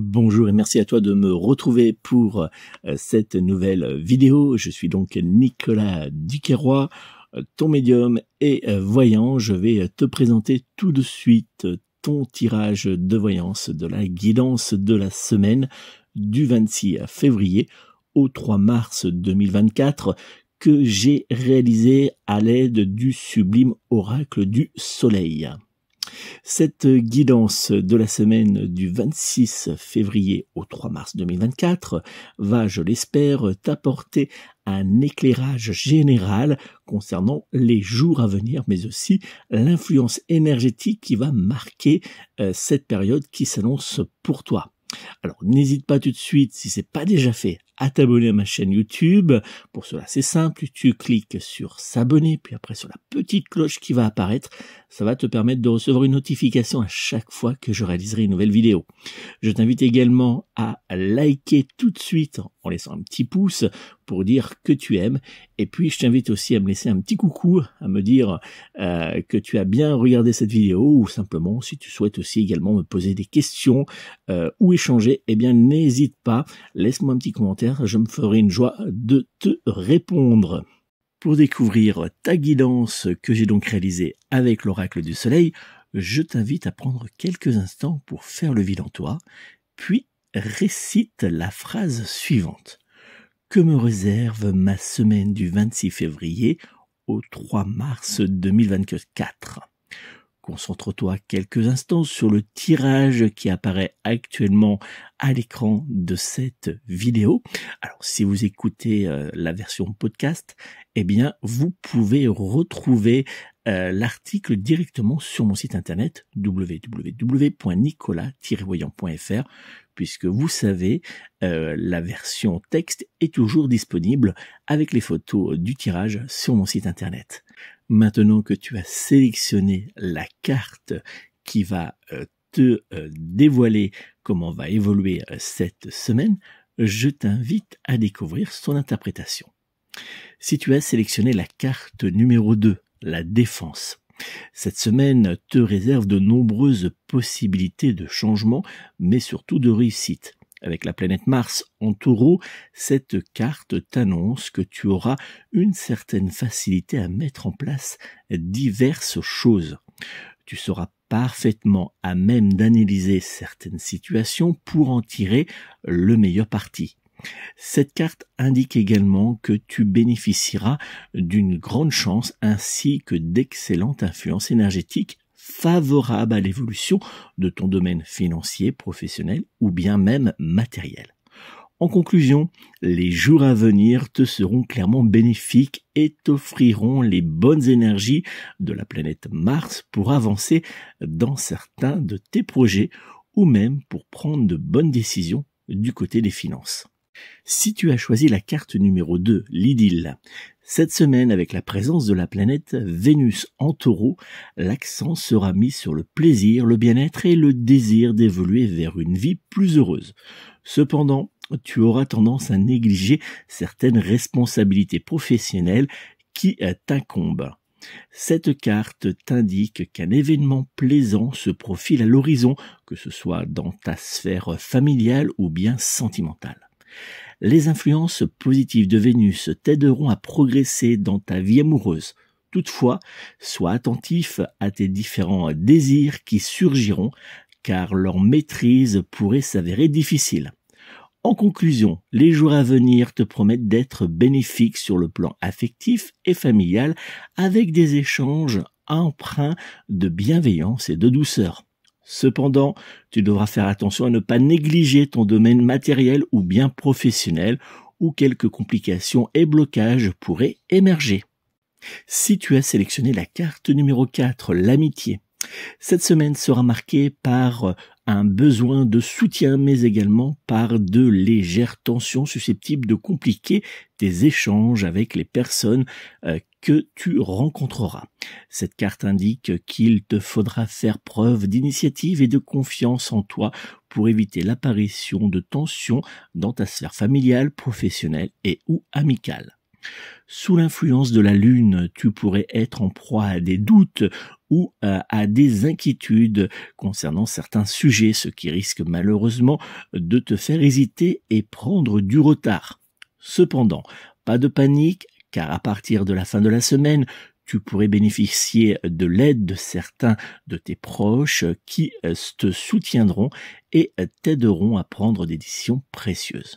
Bonjour et merci à toi de me retrouver pour euh, cette nouvelle vidéo. Je suis donc Nicolas Duquerrois, euh, ton médium et euh, voyant. Je vais te présenter tout de suite ton tirage de voyance de la guidance de la semaine du 26 février au 3 mars 2024 que j'ai réalisé à l'aide du sublime oracle du soleil. Cette guidance de la semaine du 26 février au 3 mars 2024 va, je l'espère, t'apporter un éclairage général concernant les jours à venir, mais aussi l'influence énergétique qui va marquer euh, cette période qui s'annonce pour toi. Alors n'hésite pas tout de suite, si c'est pas déjà fait, à t'abonner à ma chaîne YouTube. Pour cela, c'est simple, tu cliques sur s'abonner, puis après sur la petite cloche qui va apparaître. Ça va te permettre de recevoir une notification à chaque fois que je réaliserai une nouvelle vidéo. Je t'invite également à liker tout de suite en laissant un petit pouce pour dire que tu aimes. Et puis je t'invite aussi à me laisser un petit coucou, à me dire euh, que tu as bien regardé cette vidéo ou simplement si tu souhaites aussi également me poser des questions euh, ou échanger, eh bien n'hésite pas, laisse-moi un petit commentaire, je me ferai une joie de te répondre. Pour découvrir ta guidance que j'ai donc réalisée avec l'oracle du soleil, je t'invite à prendre quelques instants pour faire le vide en toi, puis récite la phrase suivante que me réserve ma semaine du 26 février au 3 mars 2024. Concentre-toi quelques instants sur le tirage qui apparaît actuellement à l'écran de cette vidéo. Alors si vous écoutez euh, la version podcast, eh bien vous pouvez retrouver euh, l'article directement sur mon site internet www.nicolas-voyant.fr puisque vous savez, euh, la version texte est toujours disponible avec les photos du tirage sur mon site internet maintenant que tu as sélectionné la carte qui va euh, te euh, dévoiler comment va évoluer euh, cette semaine, je t'invite à découvrir son interprétation. Si tu as sélectionné la carte numéro 2, la défense, cette semaine te réserve de nombreuses possibilités de changement, mais surtout de réussite avec la planète Mars en taureau, cette carte t'annonce que tu auras une certaine facilité à mettre en place diverses choses. Tu seras parfaitement à même d'analyser certaines situations pour en tirer le meilleur parti. Cette carte indique également que tu bénéficieras d'une grande chance ainsi que d'excellentes influences énergétiques favorable à l'évolution de ton domaine financier, professionnel ou bien même matériel. En conclusion, les jours à venir te seront clairement bénéfiques et t'offriront les bonnes énergies de la planète Mars pour avancer dans certains de tes projets ou même pour prendre de bonnes décisions du côté des finances. Si tu as choisi la carte numéro 2, l'idylle, cette semaine, avec la présence de la planète Vénus en taureau, l'accent sera mis sur le plaisir, le bien-être et le désir d'évoluer vers une vie plus heureuse. Cependant, tu auras tendance à négliger certaines responsabilités professionnelles qui t'incombent. Cette carte t'indique qu'un événement plaisant se profile à l'horizon, que ce soit dans ta sphère familiale ou bien sentimentale. Les influences positives de Vénus t'aideront à progresser dans ta vie amoureuse. Toutefois, sois attentif à tes différents désirs qui surgiront, car leur maîtrise pourrait s'avérer difficile. En conclusion, les jours à venir te promettent d'être bénéfiques sur le plan affectif et familial avec des échanges empreints de bienveillance et de douceur. Cependant, tu devras faire attention à ne pas négliger ton domaine matériel ou bien professionnel où quelques complications et blocages pourraient émerger. Si tu as sélectionné la carte numéro 4, l'amitié, cette semaine sera marquée par un besoin de soutien, mais également par de légères tensions susceptibles de compliquer tes échanges avec les personnes euh, que tu rencontreras. Cette carte indique qu'il te faudra faire preuve d'initiative et de confiance en toi pour éviter l'apparition de tensions dans ta sphère familiale, professionnelle et ou amicale. Sous l'influence de la Lune, tu pourrais être en proie à des doutes ou à des inquiétudes concernant certains sujets, ce qui risque malheureusement de te faire hésiter et prendre du retard. Cependant, pas de panique, car à partir de la fin de la semaine, tu pourrais bénéficier de l'aide de certains de tes proches qui euh, te soutiendront et t'aideront à prendre des décisions précieuses.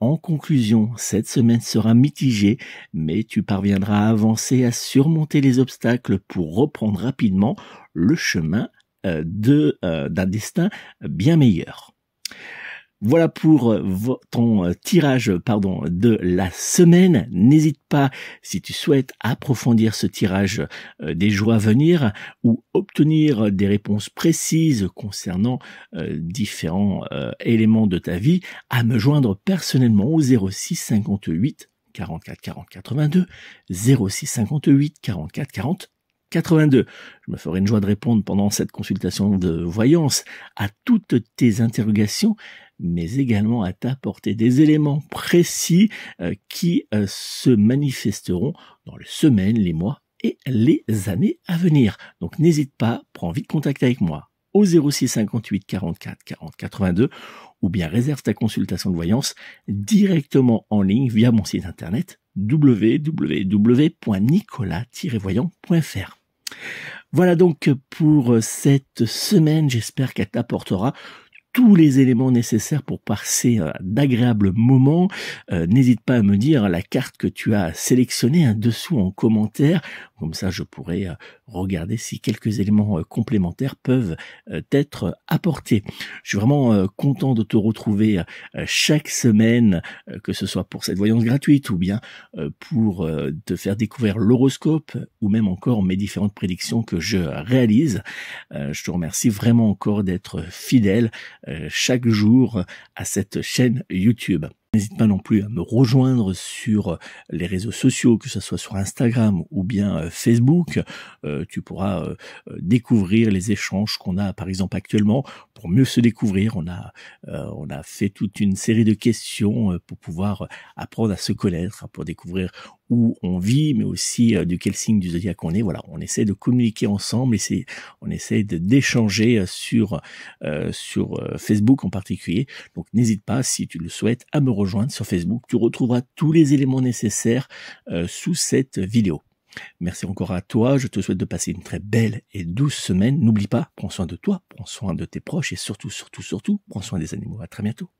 En conclusion, cette semaine sera mitigée, mais tu parviendras à avancer, à surmonter les obstacles pour reprendre rapidement le chemin euh, de, euh, d'un destin bien meilleur. Voilà pour euh, ton euh, tirage euh, pardon, de la semaine. N'hésite pas, si tu souhaites approfondir ce tirage des jours à venir ou obtenir des réponses précises concernant différents éléments de ta vie, à me joindre personnellement au 06 58 44 40 82 06 58 44 40 82. Je me ferai une joie de répondre pendant cette consultation de voyance à toutes tes interrogations, mais également à t'apporter des éléments précis euh, qui euh, se manifesteront dans les semaines, les mois et les années à venir. Donc n'hésite pas, prends vite contact avec moi au 06 58 44 40 82 ou bien réserve ta consultation de voyance directement en ligne via mon site internet www.nicolas-voyant.fr. Voilà donc pour cette semaine, j'espère qu'elle t'apportera tous les éléments nécessaires pour passer euh, d'agréables moments. Euh, n'hésite pas à me dire la carte que tu as sélectionnée en dessous en commentaire, comme ça je pourrai euh, regarder si quelques éléments complémentaires peuvent être apportés. Je suis vraiment content de te retrouver chaque semaine, que ce soit pour cette voyance gratuite ou bien pour te faire découvrir l'horoscope ou même encore mes différentes prédictions que je réalise. Je te remercie vraiment encore d'être fidèle euh, chaque jour à cette chaîne YouTube. N'hésite pas non plus à me rejoindre sur euh, les réseaux sociaux, que ce soit sur Instagram ou bien euh, Facebook. tu pourras découvrir les échanges qu'on a, par exemple, actuellement. Pour mieux se découvrir, on a, on a fait toute une série de questions pour pouvoir apprendre à se connaître, pour découvrir où on vit, mais aussi euh, de quel signe du zodiaque on est. Voilà, on essaie de communiquer ensemble, et on essaie d'échanger euh, sur euh, sur Facebook en particulier. Donc n'hésite pas, si tu le souhaites, à me rejoindre sur Facebook. Tu retrouveras tous les éléments nécessaires sous cette vidéo. Merci encore à toi. Je te souhaite de passer une très belle et douce semaine. N'oublie pas, prends soin de toi, prends soin de tes proches et surtout, surtout, surtout, prends soin des animaux. À très bientôt.